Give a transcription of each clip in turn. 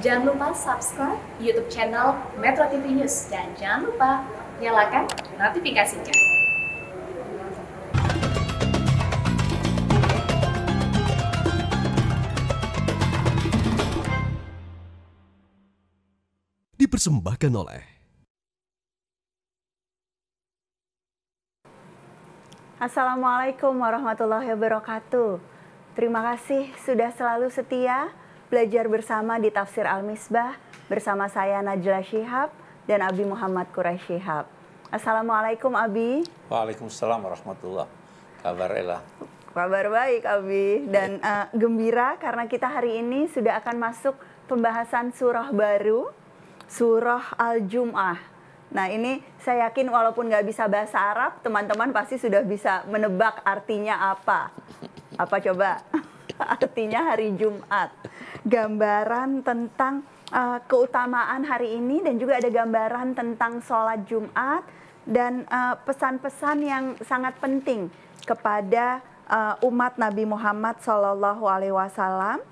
Jangan lupa subscribe YouTube channel Metro TV News dan jangan lupa nyalakan notifikasinya. dipersembahkan oleh Assalamualaikum warahmatullahi wabarakatuh. Terima kasih sudah selalu setia belajar bersama di Tafsir Al-Misbah bersama saya Najla Shihab dan Abi Muhammad Quraish Shihab. Assalamualaikum Abi. Waalaikumsalam warahmatullah. Kabar Ella. Kabar baik Abi dan uh, gembira karena kita hari ini sudah akan masuk pembahasan surah baru, surah Al-Jum'ah. Nah ini saya yakin walaupun nggak bisa bahasa Arab, teman-teman pasti sudah bisa menebak artinya apa. Apa coba? artinya hari Jumat. Gambaran tentang uh, keutamaan hari ini dan juga ada gambaran tentang sholat Jumat dan eh, pesan-pesan uh, yang sangat penting kepada uh, umat Nabi Muhammad Shallallahu Alaihi Wasallam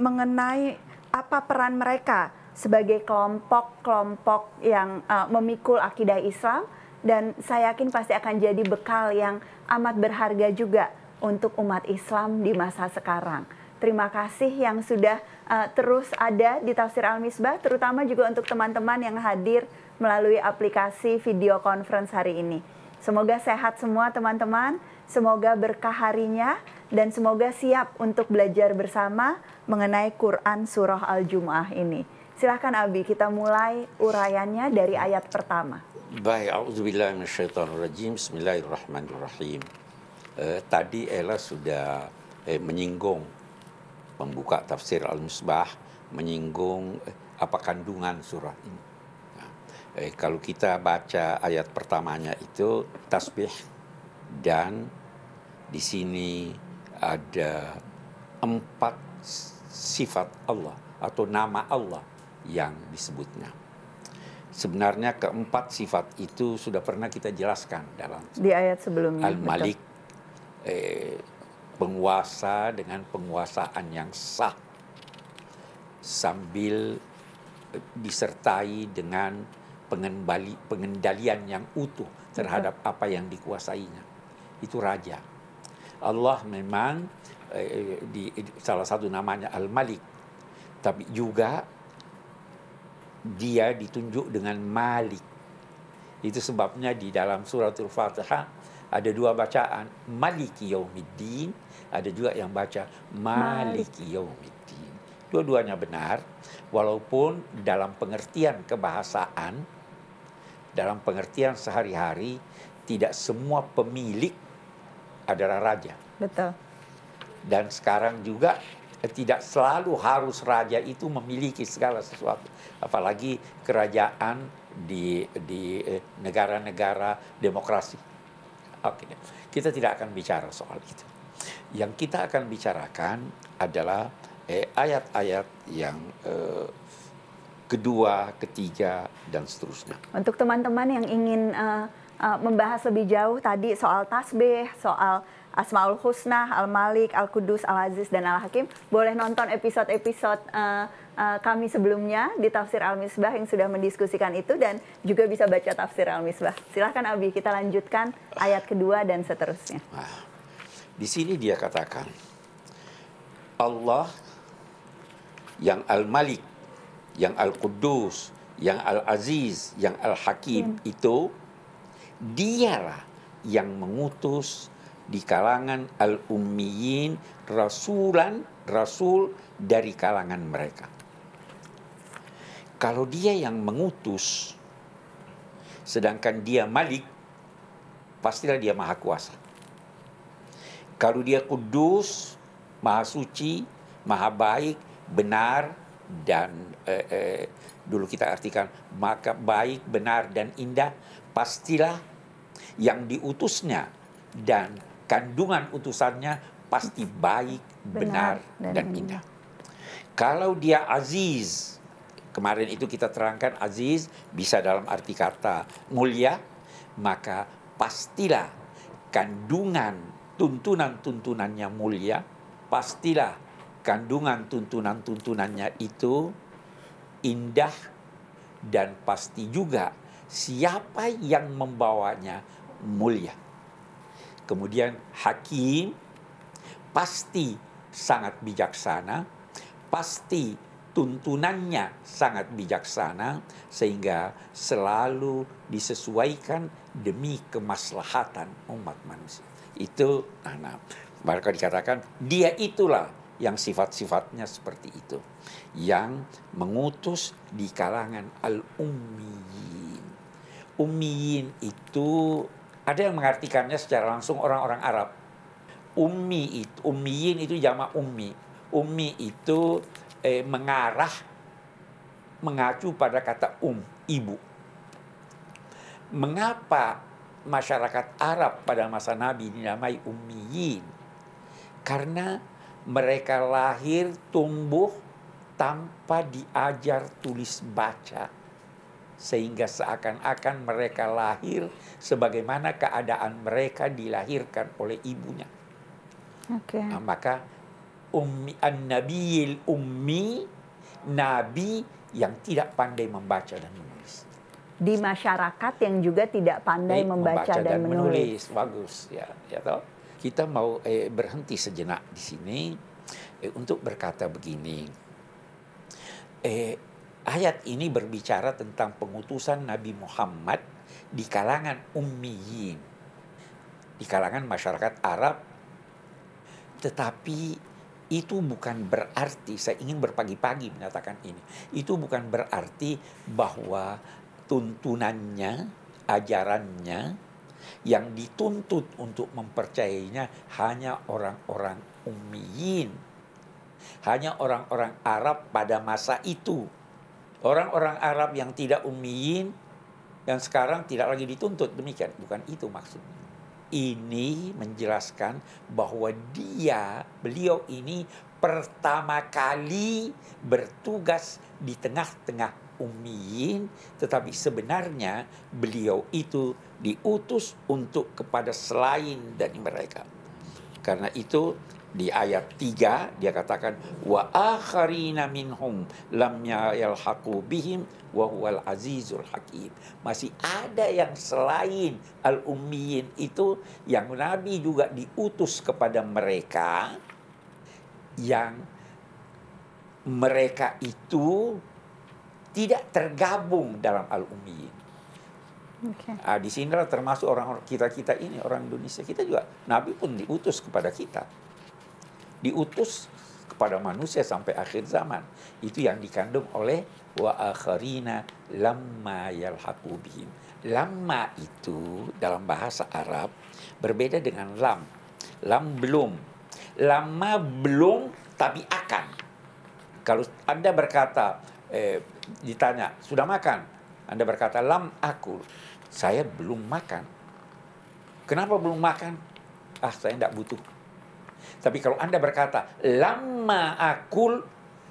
mengenai apa peran mereka sebagai kelompok-kelompok yang uh, memikul akidah Islam dan saya yakin pasti akan jadi bekal yang amat berharga juga untuk umat Islam di masa sekarang. Terima kasih yang sudah uh, terus ada di Tafsir Al-Misbah, terutama juga untuk teman-teman yang hadir melalui aplikasi video conference hari ini. Semoga sehat semua teman-teman, semoga berkah harinya, dan semoga siap untuk belajar bersama mengenai Quran Surah Al-Jum'ah ini. Silahkan Abi, kita mulai uraiannya dari ayat pertama. Baik, a'udzubillahiminasyaitonirrajim, bismillahirrahmanirrahim eh, tadi Ella sudah eh, menyinggung pembuka tafsir al Musbah, menyinggung eh, apa kandungan surah ini. Nah, eh, kalau kita baca ayat pertamanya itu tasbih dan di sini ada empat sifat Allah atau nama Allah yang disebutnya. Sebenarnya keempat sifat itu sudah pernah kita jelaskan dalam di ayat sebelumnya. Al-Malik, eh, penguasa dengan penguasaan yang sah sambil eh, disertai dengan pengembali, pengendalian yang utuh terhadap apa yang dikuasainya. Itu raja. Allah memang eh, di, salah satu namanya Al-Malik. Tapi juga dia ditunjuk dengan Malik. Itu sebabnya di dalam suratul Fatihah ada dua bacaan maliki yaumiddin ada juga yang baca maliki yaumiddin dua-duanya benar walaupun dalam pengertian kebahasaan dalam pengertian sehari-hari tidak semua pemilik adalah raja betul dan sekarang juga tidak selalu harus raja itu memiliki segala sesuatu apalagi kerajaan di di eh, negara-negara demokrasi Oke, okay. kita tidak akan bicara soal itu. Yang kita akan bicarakan adalah eh, ayat-ayat eh, yang eh, kedua, ketiga, dan seterusnya. Untuk teman-teman yang ingin uh, uh, membahas lebih jauh tadi soal tasbih, soal Asmaul Husna, Al Malik, Al Kudus, Al Aziz, dan Al Hakim, boleh nonton episode-episode uh, uh, kami sebelumnya di Tafsir Al-Misbah yang sudah mendiskusikan itu dan juga bisa baca Tafsir Al-Misbah. Silahkan Abi, kita lanjutkan ayat kedua dan seterusnya. Nah, di sini dia katakan, Allah yang Al-Malik, yang Al-Quddus, yang Al-Aziz, yang Al-Hakim hmm. itu dialah yang mengutus di kalangan al-ummiyin rasulan rasul dari kalangan mereka. Kalau dia yang mengutus, sedangkan dia malik, pastilah dia maha kuasa. Kalau dia kudus, maha suci, maha baik, benar, dan eh, eh, dulu kita artikan maka baik, benar, dan indah, pastilah yang diutusnya dan kandungan utusannya pasti baik, benar, benar dan, dan indah. Kalau dia aziz, Kemarin itu kita terangkan aziz bisa dalam arti kata mulia, maka pastilah kandungan tuntunan-tuntunannya mulia, pastilah kandungan tuntunan-tuntunannya itu indah dan pasti juga siapa yang membawanya mulia. Kemudian hakim pasti sangat bijaksana, pasti tuntunannya sangat bijaksana sehingga selalu disesuaikan demi kemaslahatan umat manusia. Itu nah, nah maka dikatakan dia itulah yang sifat-sifatnya seperti itu yang mengutus di kalangan al-ummiyin. Ummiyin itu ada yang mengartikannya secara langsung orang-orang Arab. Ummi itu ummiyin itu jama ummi. Ummi itu eh, mengarah mengacu pada kata um ibu. Mengapa masyarakat Arab pada masa Nabi dinamai ummiyin? Karena mereka lahir tumbuh tanpa diajar tulis baca sehingga seakan-akan mereka lahir sebagaimana keadaan mereka dilahirkan oleh ibunya. Okay. Nah, maka ummi an-nabiyil ummi nabi yang tidak pandai membaca dan menulis di masyarakat yang juga tidak pandai membaca, membaca dan, dan menulis. menulis bagus ya ya toh kita mau eh, berhenti sejenak di sini eh, untuk berkata begini eh, ayat ini berbicara tentang pengutusan Nabi Muhammad di kalangan ummiyin di kalangan masyarakat Arab tetapi itu bukan berarti saya ingin berpagi-pagi mengatakan ini. Itu bukan berarti bahwa tuntunannya, ajarannya yang dituntut untuk mempercayainya hanya orang-orang umiin Hanya orang-orang Arab pada masa itu. Orang-orang Arab yang tidak umiin yang sekarang tidak lagi dituntut demikian, bukan itu maksudnya ini menjelaskan bahwa dia, beliau ini pertama kali bertugas di tengah-tengah umiin, tetapi sebenarnya beliau itu diutus untuk kepada selain dari mereka. Karena itu di ayat 3 dia katakan wa akharina minhum lam yalhaqu bihim wa huwal azizul hakim. Masih ada yang selain al ummiyin itu yang nabi juga diutus kepada mereka yang mereka itu tidak tergabung dalam al ummiyin. Okay. Nah, di sinilah termasuk orang-orang kita kita ini orang Indonesia kita juga Nabi pun diutus kepada kita diutus kepada manusia sampai akhir zaman. Itu yang dikandung oleh wa akharina lamma yalhaqu bihim. Lamma itu dalam bahasa Arab berbeda dengan lam. Lam belum. Lama belum tapi akan. Kalau Anda berkata eh, ditanya, "Sudah makan?" Anda berkata, "Lam aku." Saya belum makan. Kenapa belum makan? Ah, saya tidak butuh tapi kalau Anda berkata, lama akul,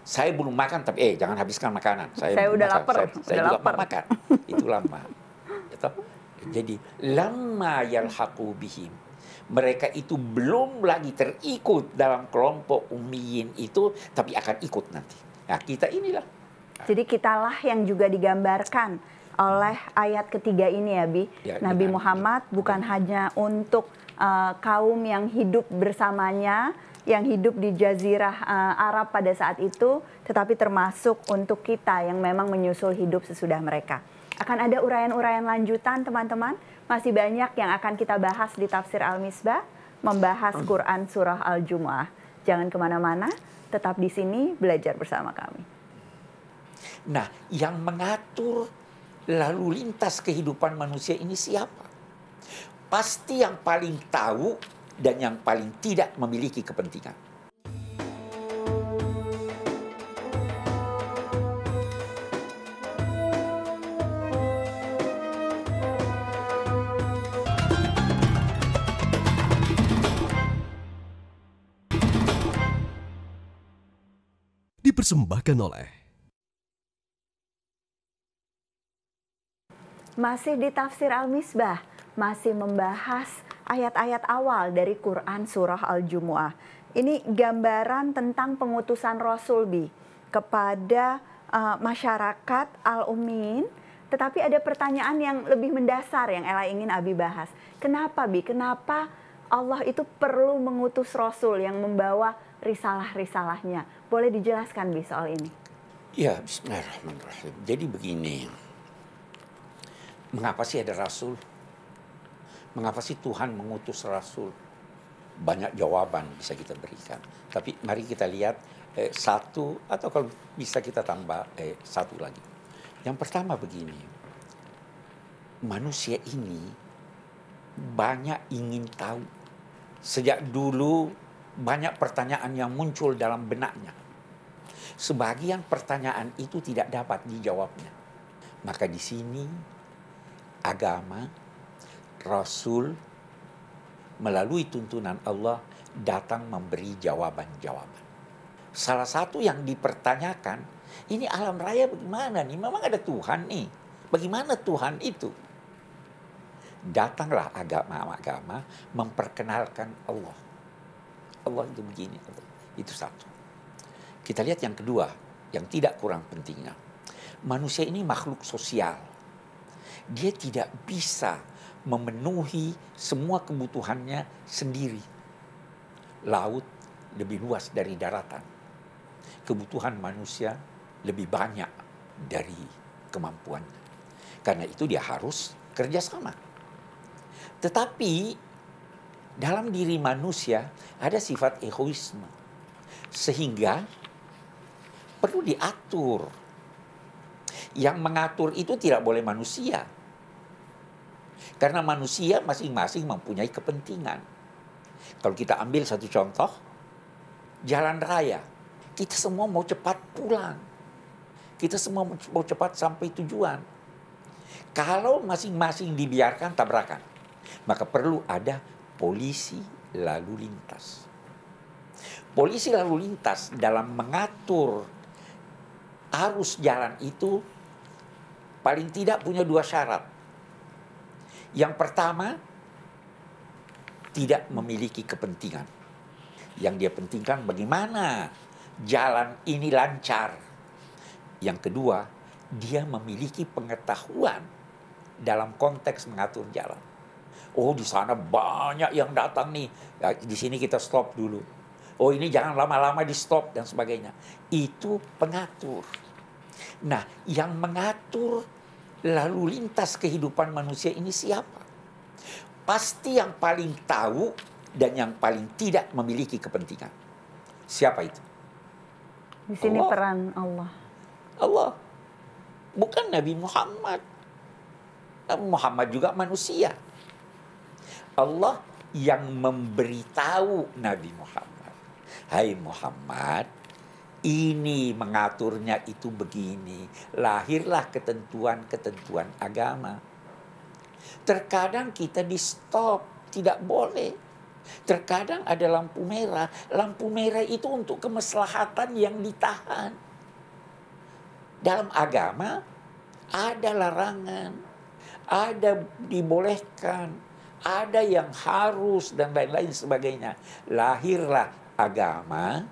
saya belum makan, tapi eh jangan habiskan makanan. Saya, saya udah makan. lapar. Saya, udah saya juga makan. Itu lama. gitu. Jadi, lama aku bihim. Mereka itu belum lagi terikut dalam kelompok umiin itu, tapi akan ikut nanti. Nah, kita inilah. Jadi kitalah yang juga digambarkan oleh ayat ketiga ini ya Bi. Ya, Nabi benar, Muhammad ya. bukan ya. hanya untuk uh, kaum yang hidup bersamanya yang hidup di jazirah uh, Arab pada saat itu, tetapi termasuk untuk kita yang memang menyusul hidup sesudah mereka. Akan ada uraian-uraian lanjutan teman-teman, masih banyak yang akan kita bahas di Tafsir Al-Misbah, membahas Quran Surah Al-Jumu'ah. Jangan kemana-mana, tetap di sini belajar bersama kami. Nah, yang mengatur lalu lintas kehidupan manusia ini siapa? pasti yang paling tahu dan yang paling tidak memiliki kepentingan. Dipersembahkan oleh Masih di Tafsir Al-Misbah masih membahas ayat-ayat awal dari Quran Surah Al-Jumu'ah. Ini gambaran tentang pengutusan Rasul Bi kepada uh, masyarakat al umin Tetapi ada pertanyaan yang lebih mendasar yang Ella ingin Abi bahas. Kenapa Bi? Kenapa Allah itu perlu mengutus Rasul yang membawa risalah-risalahnya? Boleh dijelaskan Bi soal ini? Ya, bismillahirrahmanirrahim. Jadi begini, mengapa sih ada Rasul? mengapa sih Tuhan mengutus rasul? Banyak jawaban bisa kita berikan. Tapi mari kita lihat eh, satu atau kalau bisa kita tambah eh, satu lagi. Yang pertama begini, manusia ini banyak ingin tahu. Sejak dulu banyak pertanyaan yang muncul dalam benaknya. Sebagian pertanyaan itu tidak dapat dijawabnya. Maka di sini agama Rasul melalui tuntunan Allah datang memberi jawaban-jawaban. Salah satu yang dipertanyakan, ini alam raya bagaimana nih? Memang ada Tuhan nih. Bagaimana Tuhan itu? Datanglah agama-agama memperkenalkan Allah. Allah itu begini, Allah. itu satu. Kita lihat yang kedua, yang tidak kurang pentingnya. Manusia ini makhluk sosial. Dia tidak bisa memenuhi semua kebutuhannya sendiri. Laut lebih luas dari daratan. Kebutuhan manusia lebih banyak dari kemampuannya. Karena itu dia harus kerjasama. Tetapi dalam diri manusia ada sifat egoisme. Sehingga perlu diatur. Yang mengatur itu tidak boleh manusia, karena manusia masing-masing mempunyai kepentingan. Kalau kita ambil satu contoh, jalan raya. Kita semua mau cepat pulang. Kita semua mau cepat sampai tujuan. Kalau masing-masing dibiarkan tabrakan, maka perlu ada polisi lalu lintas. Polisi lalu lintas dalam mengatur arus jalan itu paling tidak punya dua syarat yang pertama, tidak memiliki kepentingan. Yang dia pentingkan bagaimana jalan ini lancar. Yang kedua, dia memiliki pengetahuan dalam konteks mengatur jalan. Oh, di sana banyak yang datang nih. Ya, di sini kita stop dulu. Oh, ini jangan lama-lama di stop dan sebagainya. Itu pengatur. Nah, yang mengatur lalu lintas kehidupan manusia ini siapa? Pasti yang paling tahu dan yang paling tidak memiliki kepentingan. Siapa itu? Di sini Allah. peran Allah. Allah. Bukan Nabi Muhammad. Muhammad juga manusia. Allah yang memberitahu Nabi Muhammad. Hai Muhammad, ini mengaturnya itu begini. Lahirlah ketentuan-ketentuan agama. Terkadang kita di stop, tidak boleh. Terkadang ada lampu merah. Lampu merah itu untuk kemaslahatan yang ditahan. Dalam agama ada larangan, ada dibolehkan, ada yang harus dan lain-lain sebagainya. Lahirlah agama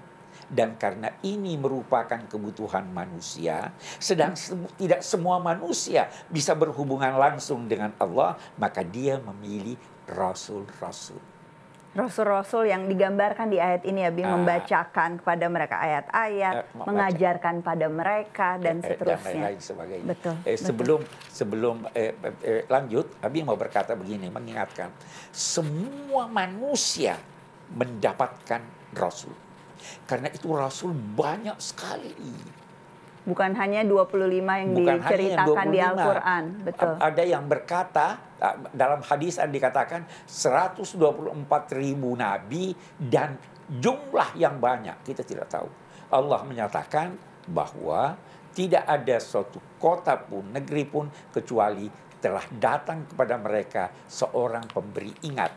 dan karena ini merupakan kebutuhan manusia, sedang se tidak semua manusia bisa berhubungan langsung dengan Allah, maka dia memilih rasul-rasul rasul-rasul yang digambarkan di ayat ini Abi ya, ah. membacakan kepada mereka ayat-ayat, eh, mengajarkan pada mereka dan eh, eh seterusnya. Dan lain sebagainya. Betul. Eh, sebelum sebelum eh, eh, eh, lanjut, Abi mau berkata begini, mengingatkan semua manusia mendapatkan rasul. Karena itu Rasul banyak sekali. Bukan hanya 25 yang Bukan diceritakan 25. di Al-Quran. Ada yang berkata, dalam hadis yang dikatakan 124 ribu nabi dan jumlah yang banyak. Kita tidak tahu. Allah menyatakan bahwa tidak ada suatu kota pun, negeri pun kecuali telah datang kepada mereka seorang pemberi ingat.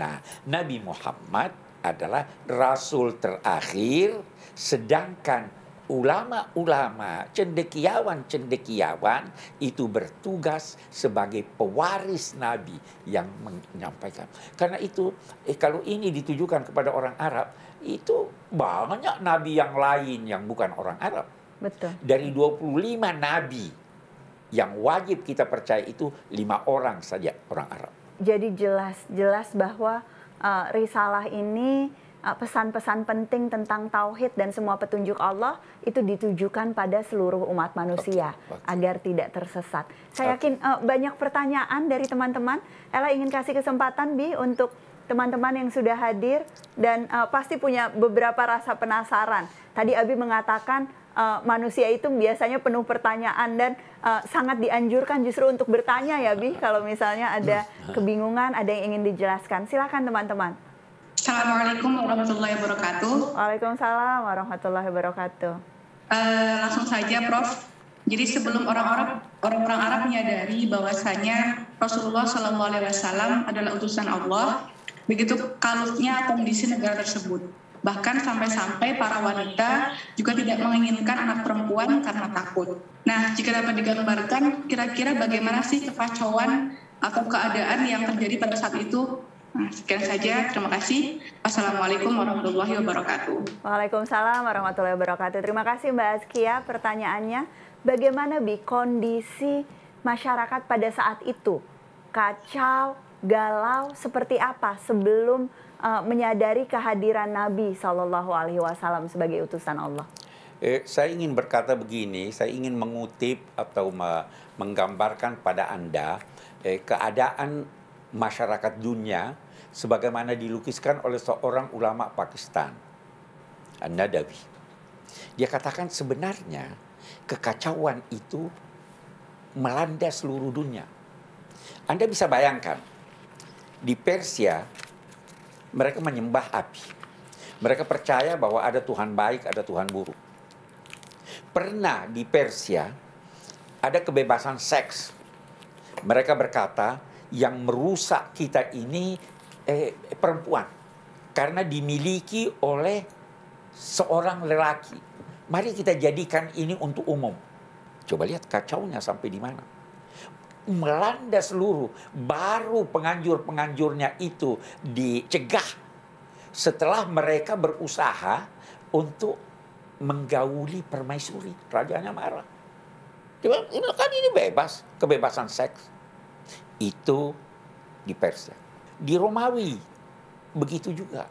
Nah, Nabi Muhammad adalah rasul terakhir, sedangkan ulama-ulama, cendekiawan-cendekiawan itu bertugas sebagai pewaris Nabi yang menyampaikan. Karena itu, eh, kalau ini ditujukan kepada orang Arab, itu banyak Nabi yang lain yang bukan orang Arab. Betul. Dari 25 Nabi yang wajib kita percaya itu lima orang saja orang Arab. Jadi jelas, jelas bahwa uh, risalah ini eh, pesan-pesan penting tentang tauhid dan semua petunjuk Allah itu ditujukan pada seluruh umat manusia okay. agar tidak tersesat. Saya yakin uh, banyak pertanyaan dari teman-teman. Ella ingin kasih kesempatan Bi untuk teman-teman yang sudah hadir dan uh, pasti punya beberapa rasa penasaran. Tadi Abi mengatakan uh, manusia itu biasanya penuh pertanyaan dan uh, sangat dianjurkan justru untuk bertanya ya Bi kalau misalnya ada hmm. kebingungan, ada yang ingin dijelaskan. Silakan teman-teman. Assalamualaikum warahmatullahi wabarakatuh. Waalaikumsalam warahmatullahi wabarakatuh. Uh, langsung saja Prof. Jadi sebelum orang-orang orang-orang Arab menyadari bahwasanya Rasulullah Shallallahu Alaihi Wasallam adalah utusan Allah, begitu kalutnya kondisi negara tersebut. Bahkan sampai-sampai para wanita juga tidak menginginkan anak perempuan karena takut. Nah, jika dapat digambarkan, kira-kira bagaimana sih kekacauan atau keadaan yang terjadi pada saat itu? Nah, sekian saja. Terima kasih. Wassalamualaikum warahmatullahi wabarakatuh. Waalaikumsalam warahmatullahi wabarakatuh. Terima kasih Mbak Askia pertanyaannya. Bagaimana Bi kondisi masyarakat pada saat itu? Kacau, galau, seperti apa sebelum uh, menyadari kehadiran Nabi Shallallahu Alaihi Wasallam sebagai utusan Allah? Eh, saya ingin berkata begini, saya ingin mengutip atau menggambarkan pada anda eh, keadaan masyarakat dunia sebagaimana dilukiskan oleh seorang ulama Pakistan, Anda nadawi Dia katakan sebenarnya kekacauan itu melanda seluruh dunia. Anda bisa bayangkan, di Persia mereka menyembah api. Mereka percaya bahwa ada Tuhan baik, ada Tuhan buruk. Pernah di Persia ada kebebasan seks. Mereka berkata yang merusak kita ini eh, perempuan karena dimiliki oleh seorang lelaki. Mari kita jadikan ini untuk umum. Coba lihat kacaunya sampai di mana melanda seluruh. Baru penganjur-penganjurnya itu dicegah setelah mereka berusaha untuk menggauli permaisuri. Rajanya marah. ini kan ini bebas, kebebasan seks. Itu di Persia. Di Romawi, begitu juga.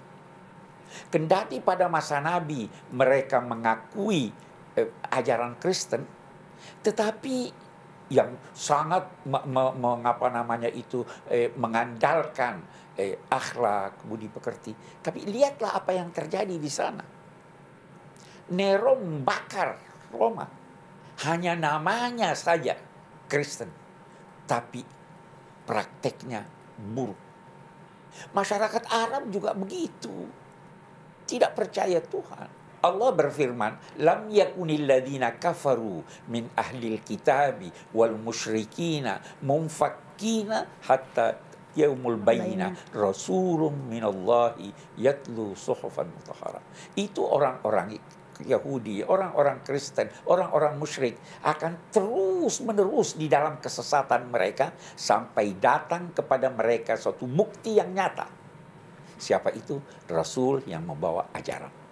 Kendati pada masa Nabi mereka mengakui eh, ajaran Kristen, tetapi yang sangat me, me, mengapa namanya itu eh, mengandalkan eh, akhlak budi pekerti tapi lihatlah apa yang terjadi di sana Nero membakar Roma hanya namanya saja Kristen tapi prakteknya buruk masyarakat Arab juga begitu tidak percaya Tuhan Allah berfirman, "Lam yakunil ladzina kafaru min ahlil kitabi wal musyrikina munfakkina hatta yaumul bayina rasulun minallahi yatlu suhufan mutahara. Itu orang-orang Yahudi, orang-orang Kristen, orang-orang musyrik akan terus menerus di dalam kesesatan mereka sampai datang kepada mereka suatu bukti yang nyata. Siapa itu? Rasul yang membawa ajaran.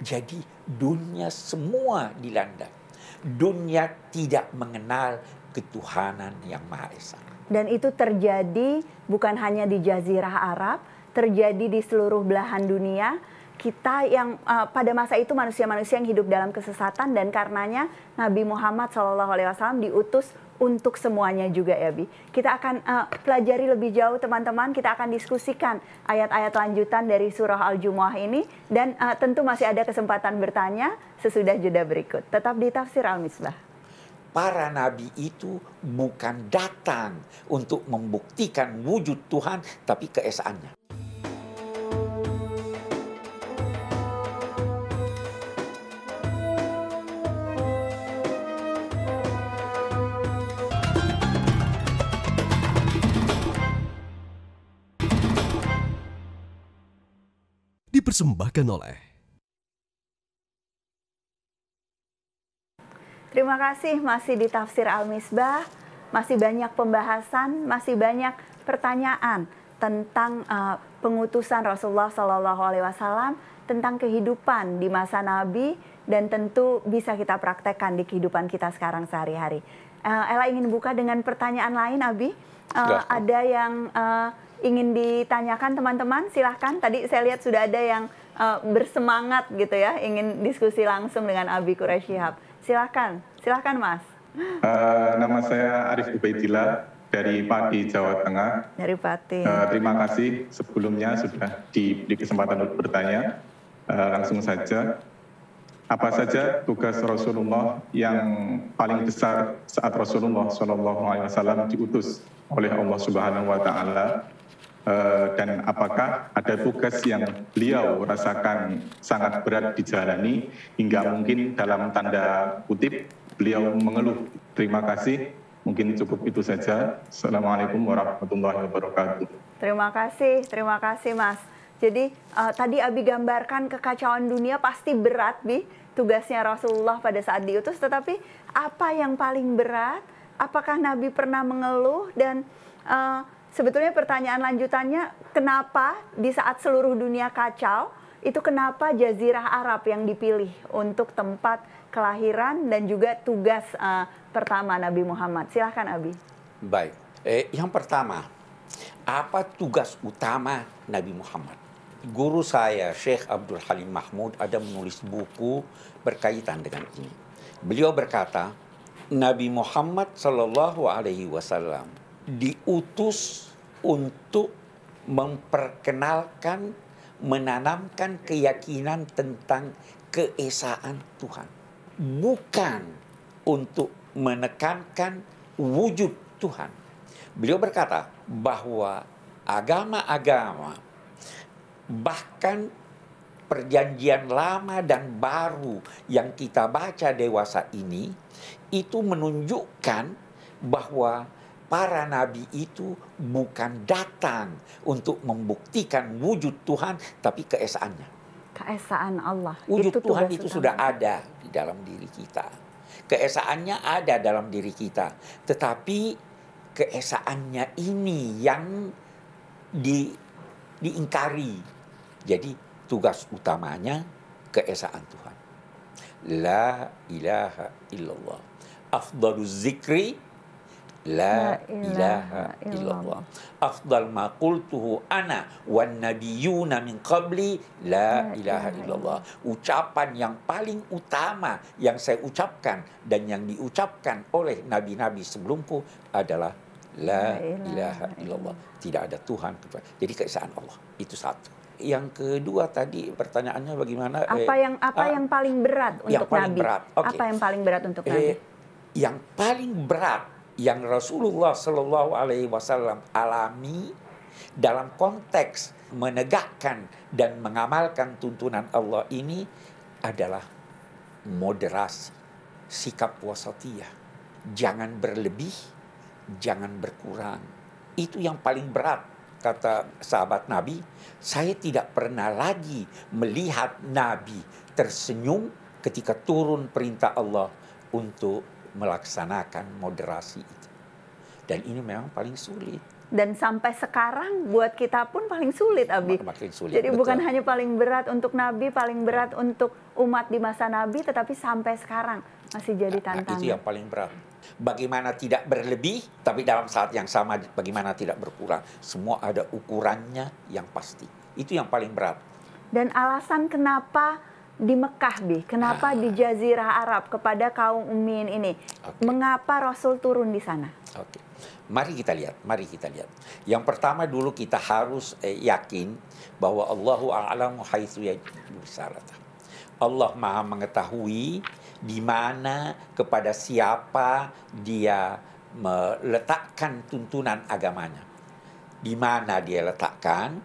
Jadi dunia semua dilanda. Dunia tidak mengenal ketuhanan yang Maha Esa. Dan itu terjadi bukan hanya di Jazirah Arab, terjadi di seluruh belahan dunia kita yang uh, pada masa itu manusia-manusia yang hidup dalam kesesatan dan karenanya Nabi Muhammad Shallallahu Alaihi Wasallam diutus untuk semuanya juga ya Bi. Kita akan uh, pelajari lebih jauh teman-teman, kita akan diskusikan ayat-ayat lanjutan dari surah Al-Jumuah ini dan uh, tentu masih ada kesempatan bertanya sesudah jeda berikut. Tetap di Tafsir Al-Misbah. Para nabi itu bukan datang untuk membuktikan wujud Tuhan tapi keesaannya. dipersembahkan oleh Terima kasih masih di Tafsir Al-Misbah, masih banyak pembahasan, masih banyak pertanyaan tentang uh, pengutusan Rasulullah Shallallahu Alaihi Wasallam, tentang kehidupan di masa Nabi dan tentu bisa kita praktekkan di kehidupan kita sekarang sehari-hari. Uh, Ella ingin buka dengan pertanyaan lain, Abi. Uh, ada yang uh, ingin ditanyakan teman-teman? Silahkan. Tadi saya lihat sudah ada yang uh, bersemangat gitu ya, ingin diskusi langsung dengan Abi Quraisyihab. Silahkan, silahkan Mas. Uh, nama saya Arif Ubaidillah dari Pati, Jawa Tengah. Dari Pati. Uh, terima kasih sebelumnya sudah diberi kesempatan untuk bertanya. Uh, langsung saja apa saja tugas Rasulullah yang paling besar saat Rasulullah Shallallahu Alaihi Wasallam diutus oleh Allah Subhanahu Wa Taala eh, dan apakah ada tugas yang beliau rasakan sangat berat dijalani hingga iya. mungkin dalam tanda kutip beliau mengeluh terima kasih mungkin cukup itu saja Assalamualaikum warahmatullahi wabarakatuh terima kasih terima kasih Mas jadi uh, tadi Abi gambarkan kekacauan dunia pasti berat bi tugasnya Rasulullah pada saat diutus tetapi apa yang paling berat? Apakah Nabi pernah mengeluh dan uh, sebetulnya pertanyaan lanjutannya kenapa di saat seluruh dunia kacau itu kenapa Jazirah Arab yang dipilih untuk tempat kelahiran dan juga tugas uh, pertama Nabi Muhammad? Silahkan Abi. Baik. Eh, yang pertama, apa tugas utama Nabi Muhammad? guru saya Sheikh Abdul Halim Mahmud ada menulis buku berkaitan dengan ini. Beliau berkata, Nabi Muhammad Shallallahu Alaihi Wasallam diutus untuk memperkenalkan, menanamkan keyakinan tentang keesaan Tuhan, bukan untuk menekankan wujud Tuhan. Beliau berkata bahwa agama-agama bahkan perjanjian lama dan baru yang kita baca dewasa ini itu menunjukkan bahwa para nabi itu bukan datang untuk membuktikan wujud Tuhan tapi keesaannya. Keesaan Allah. Wujud itu Tuhan itu sudah ada di dalam diri kita. Keesaannya ada dalam diri kita. Tetapi keesaannya ini yang di diingkari jadi tugas utamanya keesaan Tuhan. La ilaha illallah. Afdalu zikri La ilaha illallah. Afdal ma qultuhu ana wan nabiyuna min qabli la ilaha illallah. Ucapan yang paling utama yang saya ucapkan dan yang diucapkan oleh nabi-nabi sebelumku adalah la ilaha illallah. Tidak ada Tuhan kecuali. Jadi keesaan Allah itu satu yang kedua tadi pertanyaannya bagaimana apa eh, yang apa ah, yang paling berat untuk yang paling Nabi? Berat. Okay. Apa yang paling berat untuk eh, Nabi? Yang paling berat yang Rasulullah Shallallahu Alaihi Wasallam alami dalam konteks menegakkan dan mengamalkan tuntunan Allah ini adalah moderasi, sikap wasatiyah, jangan berlebih, jangan berkurang. Itu yang paling berat kata sahabat Nabi, saya tidak pernah lagi melihat Nabi tersenyum ketika turun perintah Allah untuk melaksanakan moderasi itu. Dan ini memang paling sulit. Dan sampai sekarang buat kita pun paling sulit, Abi. Makin sulit. Jadi betul. bukan hanya paling berat untuk Nabi, paling berat ya. untuk umat di masa Nabi, tetapi sampai sekarang masih jadi tantangan. Nah, itu yang paling berat bagaimana tidak berlebih, tapi dalam saat yang sama bagaimana tidak berkurang. Semua ada ukurannya yang pasti. Itu yang paling berat. Dan alasan kenapa di Mekah, Bi, kenapa ah. di Jazirah Arab kepada kaum Umin ini? Okay. Mengapa Rasul turun di sana? Oke. Okay. Mari kita lihat, mari kita lihat. Yang pertama dulu kita harus eh, yakin bahwa Allahu a'lamu haitsu Allah Maha mengetahui di mana kepada siapa dia meletakkan tuntunan agamanya. Di mana dia letakkan,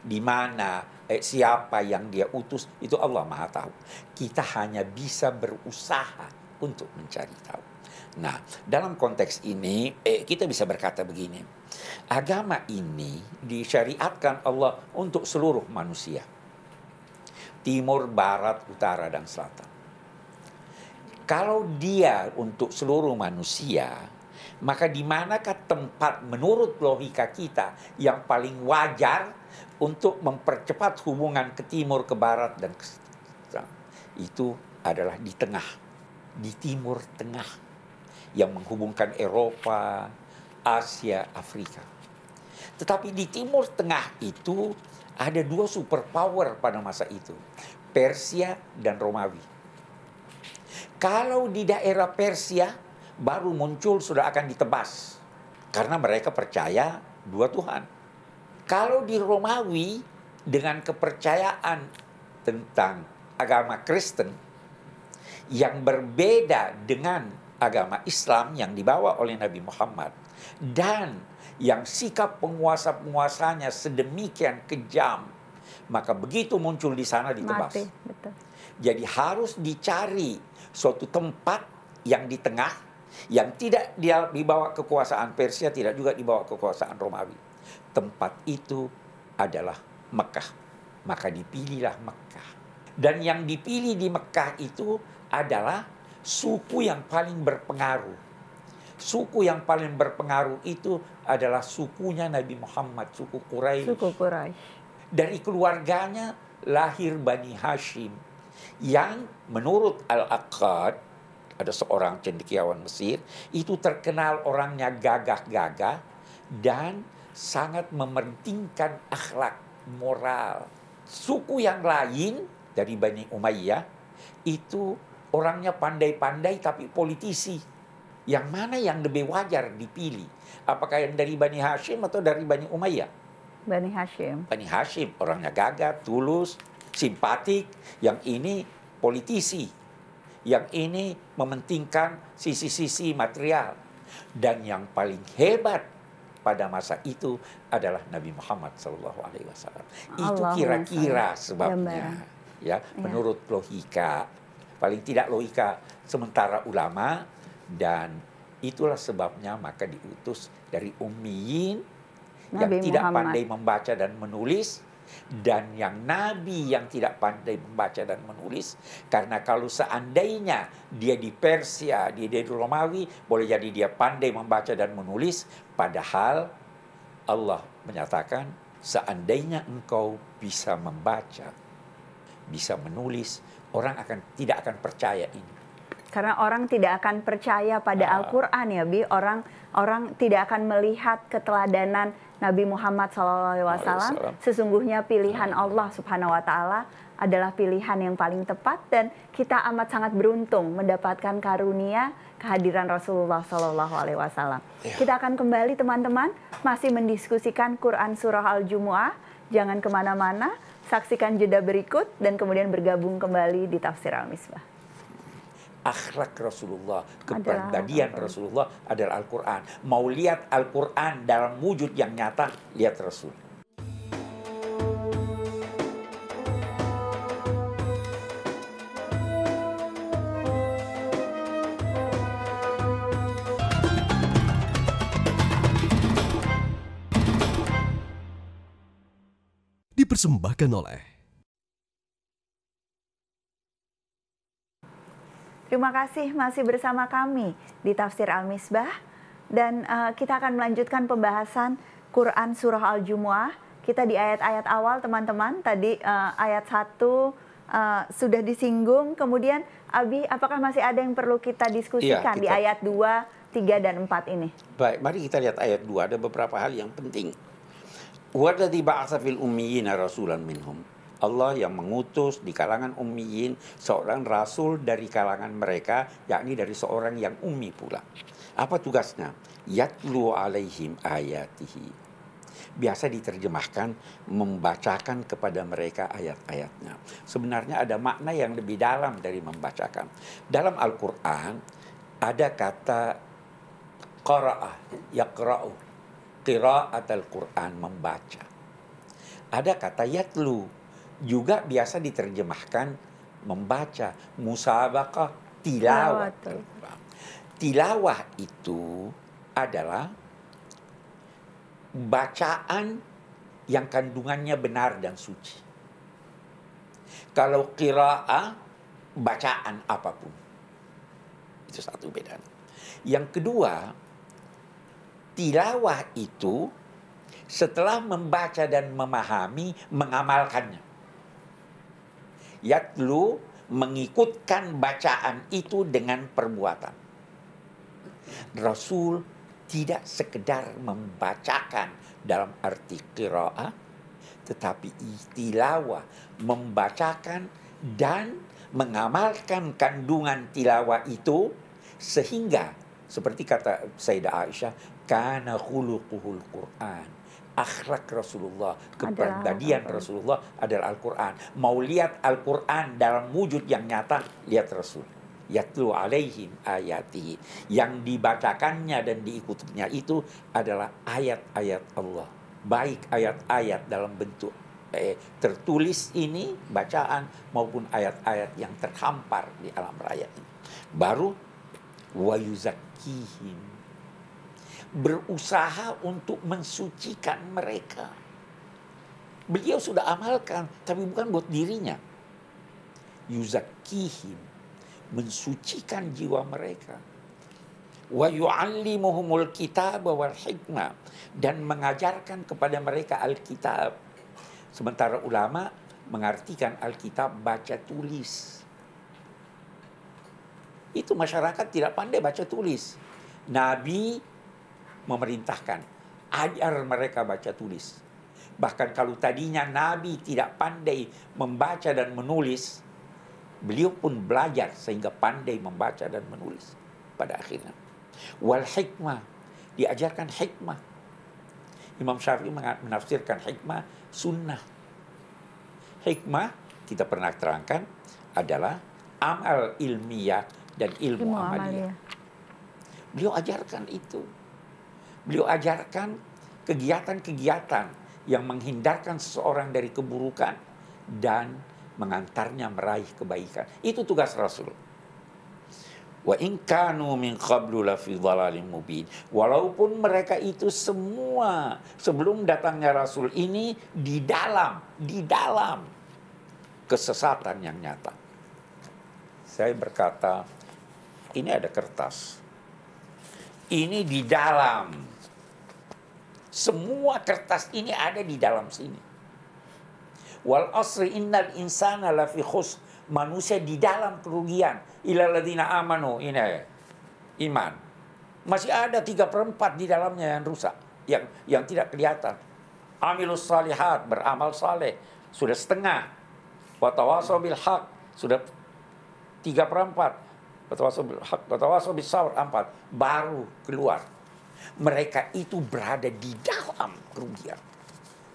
di mana eh, siapa yang dia utus, itu Allah Maha tahu. Kita hanya bisa berusaha untuk mencari tahu. Nah, dalam konteks ini eh, kita bisa berkata begini. Agama ini disyariatkan Allah untuk seluruh manusia. Timur, barat, utara dan selatan. Kalau dia untuk seluruh manusia, maka di manakah tempat menurut logika kita yang paling wajar untuk mempercepat hubungan ke timur, ke barat, dan ke itu adalah di tengah, di timur tengah yang menghubungkan Eropa, Asia, Afrika. Tetapi di timur tengah itu ada dua superpower pada masa itu, Persia dan Romawi kalau di daerah Persia baru muncul sudah akan ditebas karena mereka percaya dua Tuhan. Kalau di Romawi dengan kepercayaan tentang agama Kristen yang berbeda dengan agama Islam yang dibawa oleh Nabi Muhammad dan yang sikap penguasa-penguasanya sedemikian kejam maka begitu muncul di sana ditebas. Mati, betul. Jadi harus dicari suatu tempat yang di tengah yang tidak dia dibawa kekuasaan Persia tidak juga dibawa kekuasaan Romawi. Tempat itu adalah Mekah. Maka dipilihlah Mekah. Dan yang dipilih di Mekah itu adalah suku yang paling berpengaruh. Suku yang paling berpengaruh itu adalah sukunya Nabi Muhammad, suku Quraisy. Suku Quraisy. Dari keluarganya lahir Bani Hashim yang menurut Al-Aqad ada seorang cendekiawan Mesir itu terkenal orangnya gagah-gagah dan sangat mementingkan akhlak moral. Suku yang lain dari Bani Umayyah itu orangnya pandai-pandai tapi politisi. Yang mana yang lebih wajar dipilih? Apakah yang dari Bani Hashim atau dari Bani Umayyah? Bani Hashim. Bani Hashim orangnya gagah, tulus, simpatik, yang ini politisi, yang ini mementingkan sisi-sisi material. Dan yang paling hebat pada masa itu adalah Nabi Muhammad saw Allah Itu kira-kira sebabnya, ya, ya menurut logika, paling tidak logika sementara ulama dan itulah sebabnya maka diutus dari Umiin yang tidak Muhammad. pandai membaca dan menulis dan yang nabi yang tidak pandai membaca dan menulis karena kalau seandainya dia di Persia, dia di Romawi, boleh jadi dia pandai membaca dan menulis padahal Allah menyatakan seandainya engkau bisa membaca, bisa menulis, orang akan tidak akan percaya ini. Karena orang tidak akan percaya pada nah. Al-Qur'an ya, Bi. Orang orang tidak akan melihat keteladanan Nabi Muhammad SAW, sesungguhnya pilihan Allah Subhanahu wa Ta'ala adalah pilihan yang paling tepat dan kita amat sangat beruntung mendapatkan karunia kehadiran Rasulullah SAW. Iya. Kita akan kembali teman-teman masih mendiskusikan Quran surah Al Jumuah. Jangan kemana-mana, saksikan jeda berikut dan kemudian bergabung kembali di Tafsir Al Misbah akhlak Rasulullah, kepribadian Rasulullah adalah Al-Quran. Mau lihat Al-Quran dalam wujud yang nyata, lihat Rasul. Dipersembahkan oleh Terima kasih masih bersama kami di Tafsir Al-Misbah dan uh, kita akan melanjutkan pembahasan Quran surah Al-Jumuah. Kita di ayat-ayat awal teman-teman tadi uh, ayat 1 uh, eh, sudah disinggung kemudian Abi apakah masih ada yang perlu kita iya, diskusikan ya, kita... di ayat 2, 3 dan 4 ini? Baik, mari kita lihat ayat 2 ada beberapa hal yang penting. Wa ummiyina rasulan minhum Allah yang mengutus di kalangan ummiyin seorang rasul dari kalangan mereka yakni dari seorang yang ummi pula. Apa tugasnya? Yatlu alaihim ayatihi. Biasa diterjemahkan membacakan kepada mereka ayat-ayatnya. Sebenarnya ada makna yang lebih dalam dari membacakan. Dalam Al-Qur'an ada kata qara'ah, yaqra'u. Qira'atul Qur'an membaca. Ada kata yatlu juga biasa diterjemahkan membaca musabakah tilawah. Tilawah, tilawah itu adalah bacaan yang kandungannya benar dan suci. Kalau kiraah bacaan apapun. Itu satu beda Yang kedua, tilawah itu setelah membaca dan memahami mengamalkannya. Yatlu mengikutkan bacaan itu dengan perbuatan. Rasul tidak sekedar membacakan dalam arti qiraah tetapi tilawah membacakan dan mengamalkan kandungan tilawah itu sehingga seperti kata Sayyidah Aisyah karena khuluquhul Quran akhlak Rasulullah, kepribadian Rasulullah adalah Al-Quran. Mau lihat Al-Quran dalam wujud yang nyata, lihat Rasul. Yatlu alaihim ayati. Yang dibacakannya dan diikutinya itu adalah ayat-ayat Allah. Baik ayat-ayat dalam bentuk eh, tertulis ini, bacaan, maupun ayat-ayat yang terhampar di alam raya ini. Baru wayuzakihim berusaha untuk mensucikan mereka. Beliau sudah amalkan, tapi bukan buat dirinya. Yuzakihim, mensucikan jiwa mereka. Wa yu'allimuhumul kitab wal hikmah. Dan mengajarkan kepada mereka Alkitab. Sementara ulama mengartikan Alkitab baca tulis. Itu masyarakat tidak pandai baca tulis. Nabi memerintahkan. Ajar mereka baca tulis. Bahkan kalau tadinya Nabi tidak pandai membaca dan menulis, beliau pun belajar sehingga pandai membaca dan menulis pada akhirnya. Wal hikmah, diajarkan hikmah. Imam Syafi'i menafsirkan hikmah sunnah. Hikmah, kita pernah terangkan, adalah amal ilmiah dan ilmu, ilmu ya. Beliau ajarkan itu. Beliau ajarkan kegiatan-kegiatan yang menghindarkan seseorang dari keburukan dan mengantarnya meraih kebaikan. Itu tugas Rasul. Wa in kanu min qablu mubin. Walaupun mereka itu semua sebelum datangnya Rasul ini di dalam, di dalam kesesatan yang nyata. Saya berkata, ini ada kertas. Ini di dalam semua kertas ini ada di dalam sini. Wal asri innal insana lafi khus. Manusia di dalam kerugian. ladina amanu. Ini ya, iman. Masih ada tiga perempat di dalamnya yang rusak. Yang yang tidak kelihatan. Amilus salihat. Beramal saleh. Sudah setengah. Watawasaw bil haq. Sudah tiga perempat. Watawasaw bil haq. Watawasaw bil sawr. Empat. Baru keluar mereka itu berada di dalam kerugian,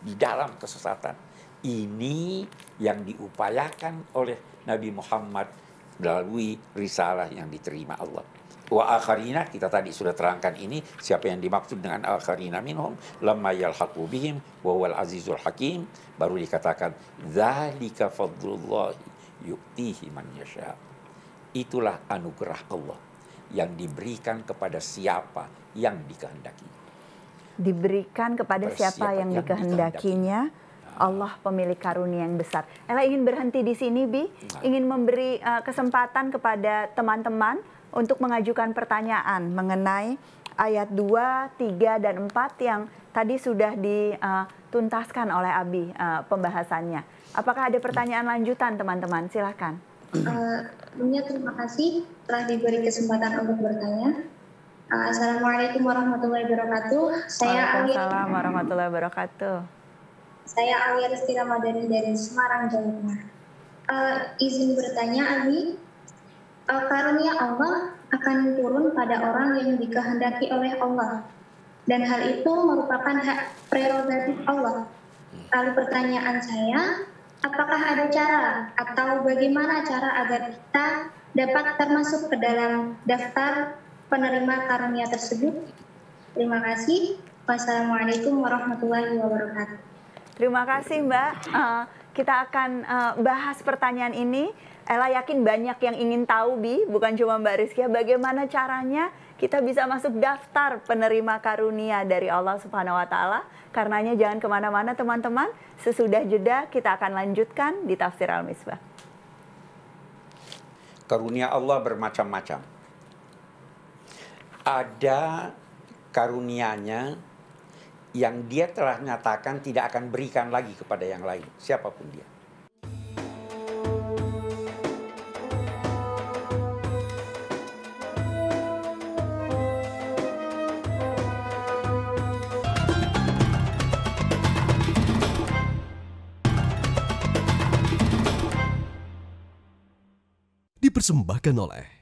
di dalam kesesatan. Ini yang diupayakan oleh Nabi Muhammad melalui risalah yang diterima Allah. Wa akharina kita tadi sudah terangkan ini siapa yang dimaksud dengan akharina minhum lamma yalhaqu bihim wa wal azizul hakim baru dikatakan dzalika fadlullah yu'tihi man yasha. Itulah anugerah Allah yang diberikan kepada siapa yang dikehendaki. Diberikan kepada siapa yang, yang dikehendakinya. dikehendaki. Allah pemilik karunia yang besar. Ella ingin berhenti di sini, Bi. Nah. Ingin memberi uh, kesempatan kepada teman-teman untuk mengajukan pertanyaan mengenai ayat 2, 3, dan 4 yang tadi sudah dituntaskan oleh Abi uh, pembahasannya. Apakah ada pertanyaan lanjutan, teman-teman? Silahkan. Uh, eh, terima kasih telah diberi kesempatan untuk bertanya. Assalamualaikum warahmatullahi wabarakatuh. Saya Waalaikumsalam warahmatullahi wabarakatuh. Saya awi, Resti Ramadhani dari Semarang, Jawa Tengah. Uh, izin bertanya, Abi, uh, eh, karunia Allah akan turun pada orang yang dikehendaki oleh Allah, dan hal itu merupakan hak prerogatif Allah. Lalu pertanyaan saya, apakah ada cara atau bagaimana cara agar kita dapat termasuk ke dalam daftar penerima karunia tersebut. Terima kasih. Wassalamualaikum warahmatullahi wabarakatuh. Terima kasih Mbak. Uh, kita akan uh, bahas pertanyaan ini. Ella yakin banyak yang ingin tahu Bi, bukan cuma Mbak Rizky, bagaimana caranya kita bisa masuk daftar penerima karunia dari Allah Subhanahu wa taala. Karenanya jangan kemana mana teman-teman. Sesudah jeda kita akan lanjutkan di tafsir Al-Misbah. Karunia Allah bermacam-macam ada karunianya yang dia telah nyatakan tidak akan berikan lagi kepada yang lain, siapapun dia. Dipersembahkan oleh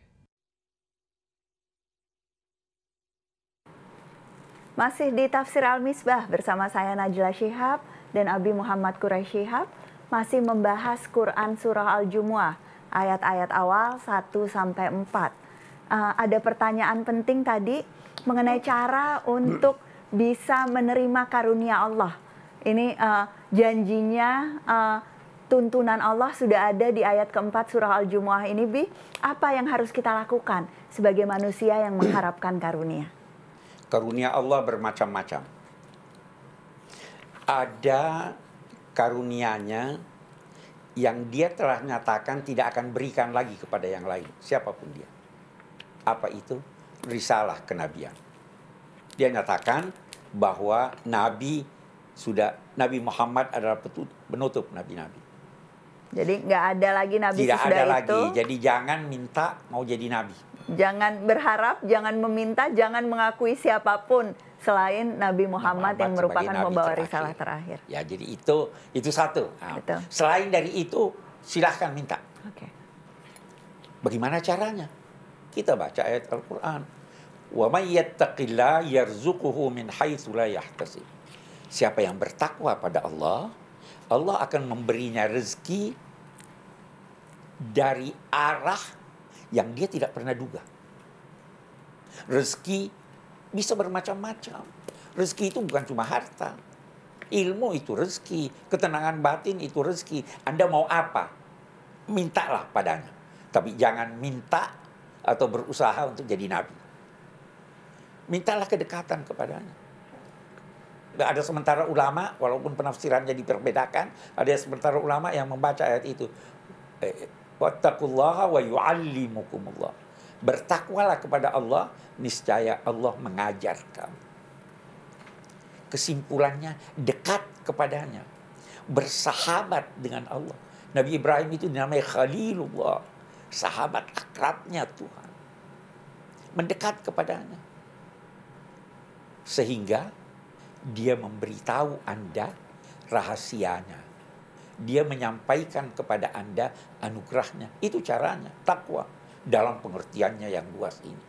Masih di Tafsir Al-Misbah bersama saya Najla Shihab dan Abi Muhammad Quraish Shihab masih membahas Quran Surah Al-Jumu'ah ayat-ayat awal 1 sampai 4. Uh, eh, ada pertanyaan penting tadi mengenai cara untuk bisa menerima karunia Allah. Ini uh, janjinya uh, tuntunan Allah sudah ada di ayat keempat surah Al-Jumu'ah ini, Bi. Apa yang harus kita lakukan sebagai manusia yang mengharapkan karunia? karunia Allah bermacam-macam. Ada karunianya yang dia telah nyatakan tidak akan berikan lagi kepada yang lain, siapapun dia. Apa itu? Risalah kenabian. Dia nyatakan bahwa Nabi sudah Nabi Muhammad adalah penutup nabi-nabi. Jadi nggak ada lagi nabi Tidak sesudah ada lagi. Jadi jangan minta mau jadi nabi. Jangan berharap, jangan meminta, jangan mengakui siapapun selain Nabi Muhammad, Muhammad yang merupakan pembawa terakhir. risalah terakhir. Ya, jadi itu itu satu. Nah, Selain dari itu, silahkan minta. Oke. Bagaimana caranya? Kita baca ayat Al-Qur'an. Wa may yarzuquhu min Siapa yang bertakwa pada Allah, Allah akan memberinya rezeki dari arah yang dia tidak pernah duga. Rezeki bisa bermacam-macam. Rezeki itu bukan cuma harta. Ilmu itu rezeki, ketenangan batin itu rezeki. Anda mau apa? Mintalah padanya. Tapi jangan minta atau berusaha untuk jadi nabi. Mintalah kedekatan kepadanya ada sementara ulama walaupun penafsirannya diperbedakan ada sementara ulama yang membaca ayat itu eh, Wattaqullaha wa yu'allimukumullah. Bertakwalah kepada Allah, niscaya Allah mengajar kamu. Kesimpulannya dekat kepadanya, bersahabat dengan Allah. Nabi Ibrahim itu dinamai Khalilullah, sahabat akrabnya Tuhan. Mendekat kepadanya. Sehingga dia memberitahu Anda rahasianya dia menyampaikan kepada Anda anugerahnya. Itu caranya, takwa dalam pengertiannya yang luas ini.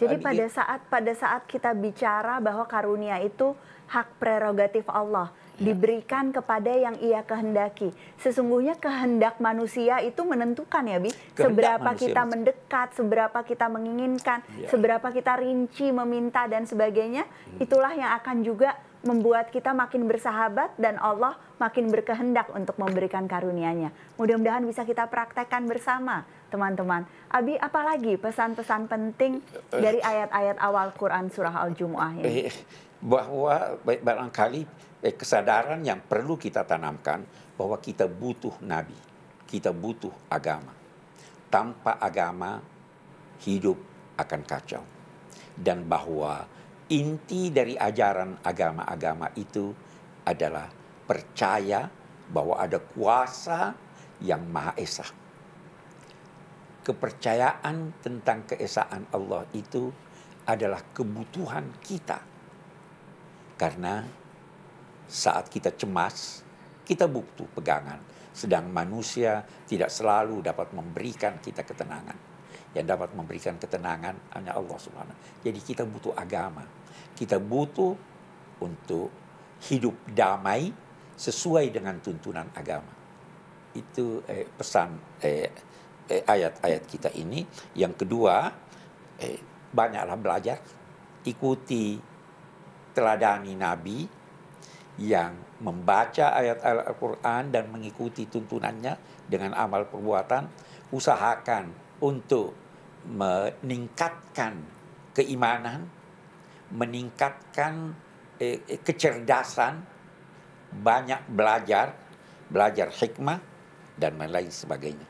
Jadi Dan pada itu, saat pada saat kita bicara bahwa karunia itu hak prerogatif Allah ya. diberikan kepada yang ia kehendaki. Sesungguhnya kehendak manusia itu menentukan ya, Bi, kehendak seberapa manusia, kita mendekat, seberapa kita menginginkan, ya. seberapa kita rinci meminta dan sebagainya, hmm. itulah yang akan juga membuat kita makin bersahabat dan Allah makin berkehendak untuk memberikan karunia-Nya. Mudah-mudahan bisa kita praktekkan bersama, teman-teman. Abi, apalagi pesan-pesan penting dari eh. ayat-ayat awal Quran surah Al-Jumuah ini? Eh, bahwa barangkali eh, kesadaran yang perlu kita tanamkan bahwa kita butuh nabi, kita butuh agama. Tanpa agama hidup akan kacau. Dan bahwa inti dari ajaran agama-agama itu adalah percaya bahwa ada kuasa yang Maha Esa. Kepercayaan tentang keesaan Allah itu adalah kebutuhan kita. Karena saat kita cemas, kita butuh pegangan. Sedang manusia tidak selalu dapat memberikan kita ketenangan yang dapat memberikan ketenangan hanya Allah Subhanahu. Jadi kita butuh agama. Kita butuh untuk hidup damai sesuai dengan tuntunan agama. Itu eh, pesan eh, eh, ayat-ayat kita ini. Yang kedua, eh, banyaklah belajar, ikuti teladani Nabi yang membaca ayat Al-Quran dan mengikuti tuntunannya dengan amal perbuatan, usahakan untuk meningkatkan keimanan, meningkatkan eh, eh, kecerdasan, banyak belajar, belajar hikmah dan lain-lain sebagainya.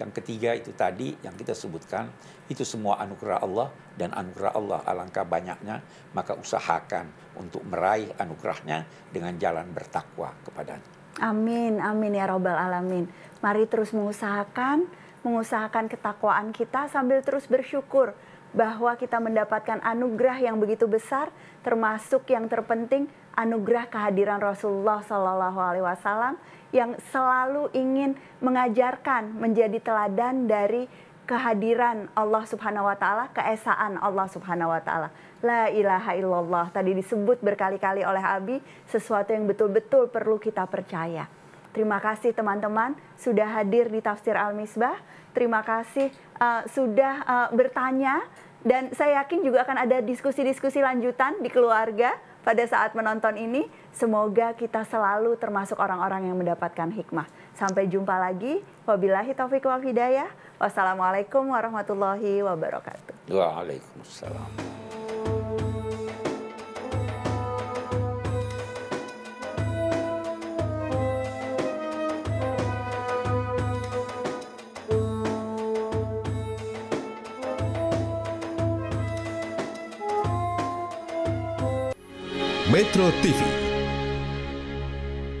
Yang ketiga itu tadi yang kita sebutkan itu semua anugerah Allah dan anugerah Allah alangkah banyaknya maka usahakan untuk meraih anugerahnya dengan jalan bertakwa kepadanya. Amin, amin ya robbal alamin. Mari terus mengusahakan mengusahakan ketakwaan kita sambil terus bersyukur bahwa kita mendapatkan anugerah yang begitu besar, termasuk yang terpenting anugerah kehadiran Rasulullah Shallallahu Alaihi Wasallam yang selalu ingin mengajarkan menjadi teladan dari kehadiran Allah Subhanahu wa taala, keesaan Allah Subhanahu wa taala. La ilaha illallah tadi disebut berkali-kali oleh Abi sesuatu yang betul-betul perlu kita percaya. Terima kasih teman-teman sudah hadir di Tafsir Al-Misbah. Terima kasih uh, sudah uh, bertanya dan saya yakin juga akan ada diskusi-diskusi lanjutan di keluarga pada saat menonton ini. Semoga kita selalu termasuk orang-orang yang mendapatkan hikmah. Sampai jumpa lagi. Wabillahi taufiq wal hidayah. Wassalamualaikum warahmatullahi wabarakatuh. Waalaikumsalam. Metro TV.